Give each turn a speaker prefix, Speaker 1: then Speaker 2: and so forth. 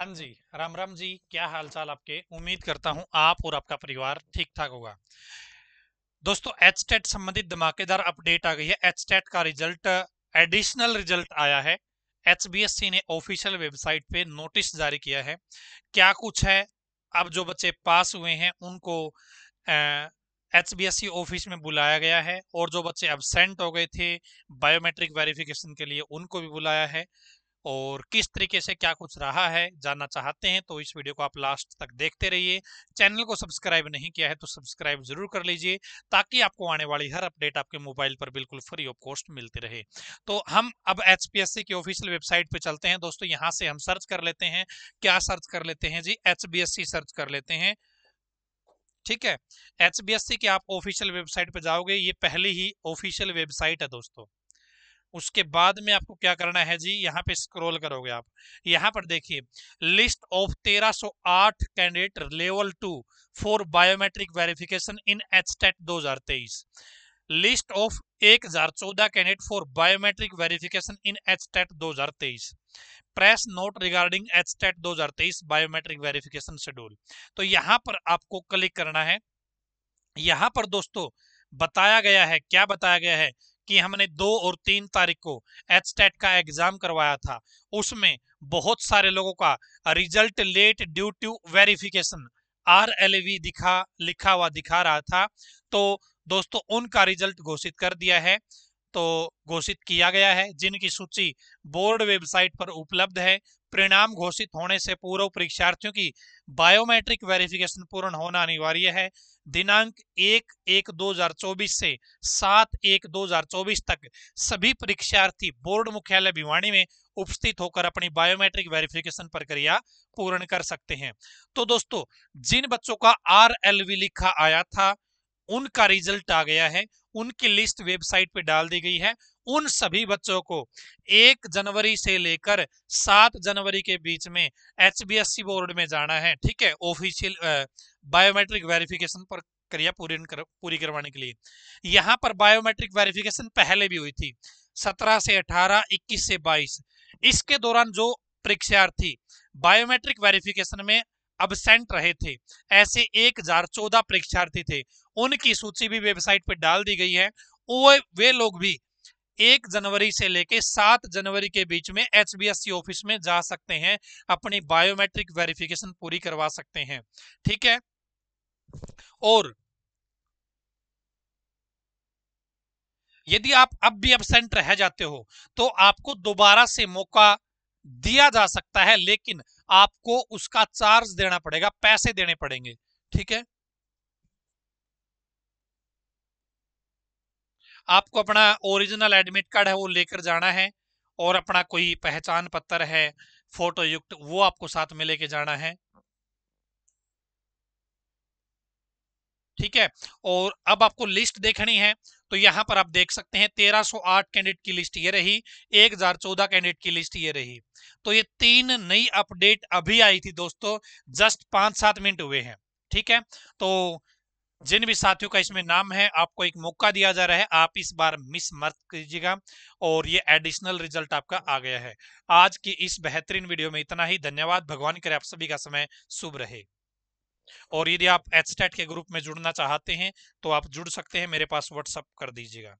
Speaker 1: हाँ जी राम राम जी क्या हालचाल आपके उम्मीद करता हूँ आप और आपका परिवार ठीक ठाक होगा दोस्तों एचटेट संबंधित धमाकेदार अपडेट आ गई है एचटेट का रिजल्ट एडिशनल रिजल्ट आया है एच ने ऑफिशियल वेबसाइट पे नोटिस जारी किया है क्या कुछ है अब जो बच्चे पास हुए हैं उनको एच ऑफिस में बुलाया गया है और जो बच्चे एबसेंट हो गए थे बायोमेट्रिक वेरिफिकेशन के लिए उनको भी बुलाया है और किस तरीके से क्या कुछ रहा है जानना चाहते हैं तो इस वीडियो को आप लास्ट तक देखते रहिए चैनल को सब्सक्राइब नहीं किया है तो सब्सक्राइब जरूर कर लीजिए ताकि आपको आने वाली हर अपडेट आपके मोबाइल पर बिल्कुल फ्री ऑफ कॉस्ट मिलती रहे तो हम अब एच की ऑफिशियल वेबसाइट पर चलते हैं दोस्तों यहाँ से हम सर्च कर लेते हैं क्या सर्च कर लेते हैं जी एच सर्च कर लेते हैं ठीक है एच की आप ऑफिशियल वेबसाइट पर जाओगे ये पहले ही ऑफिशियल वेबसाइट है दोस्तों उसके बाद में आपको क्या करना है जी यहाँ पे स्क्रॉल करोगे आप यहाँ पर देखिए list of 1308 candidate level two for biometric verification in HTET 2023 list of 1014 candidate for biometric verification in HTET 2023 press note regarding HTET 2023 biometric verification schedule तो यहाँ पर आपको क्लिक करना है यहाँ पर दोस्तों बताया गया है क्या बताया गया है कि हमने दो और तीन तारीख को एचटेट का एग्जाम करवाया था उसमें बहुत सारे लोगों का result late due to verification R L V दिखा लिखा हुआ दिखा रहा था तो दोस्तों उनका रिजल्ट घोषित कर दिया है तो घोषित किया गया है जिनकी सूची बोर्ड वेबसाइट पर उपलब्ध है परिणाम घोषित होने से पूर्व परीक्षार्थियों की बायोमेट्रिक वेरिफिकेशन पूर्ण होना अनिवार्य है दिनांक एक एक दो हजार चौबीस से सात एक दो हजार चौबीस तक सभी परीक्षार्थी बोर्ड मुख्यालय भिवाणी में उपस्थित होकर अपनी बायोमेट्रिक वेरिफिकेशन प्रक्रिया पूर्ण कर सकते हैं तो दोस्तों जिन बच्चों का आर लिखा आया था उनका रिजल्ट आ गया है उनकी लिस्ट वेबसाइट पे डाल दी गई है उन सभी बच्चों को एक जनवरी से लेकर सात जनवरी के बीच में एच बोर्ड में जाना है ठीक है ऑफिशियल बायोमेट्रिक वेरिफिकेशन पर क्रिया पूरी कर, पूरी करवाने के लिए यहाँ पर बायोमेट्रिक वेरिफिकेशन पहले भी हुई थी 17 से 18, 21 से 22 इसके दौरान जो परीक्षार्थी बायोमेट्रिक वेरिफिकेशन में अबसेंट रहे थे ऐसे 1014 परीक्षार्थी थे उनकी सूची भी वेबसाइट पर डाल दी गई है वे लोग भी एक जनवरी से लेके सात जनवरी के बीच में एच ऑफिस में जा सकते हैं अपनी बायोमेट्रिक वेरिफिकेशन पूरी करवा सकते हैं ठीक है और यदि आप अब भी एबसेंट रह जाते हो तो आपको दोबारा से मौका दिया जा सकता है लेकिन आपको उसका चार्ज देना पड़ेगा पैसे देने पड़ेंगे ठीक है आपको अपना ओरिजिनल एडमिट कार्ड है वो लेकर जाना है और अपना कोई पहचान पत्र है फोटो युक्त वो आपको साथ में लेके जाना है ठीक है और अब आपको लिस्ट देखनी है तो यहां पर आप देख सकते हैं 1308 कैंडिडेट की लिस्ट ये रही 1014 कैंडिडेट की लिस्ट ये रही तो ये तीन नई अपडेट अभी आई थी दोस्तों जस्ट पांच सात मिनट हुए हैं ठीक है तो जिन भी साथियों का इसमें नाम है आपको एक मौका दिया जा रहा है आप इस बार मिस मत कीजिएगा और ये एडिशनल रिजल्ट आपका आ गया है आज की इस बेहतरीन वीडियो में इतना ही धन्यवाद भगवान करे आप सभी का समय शुभ रहे और यदि आप एच के ग्रुप में जुड़ना चाहते हैं तो आप जुड़ सकते हैं मेरे पास व्हाट्सअप कर दीजिएगा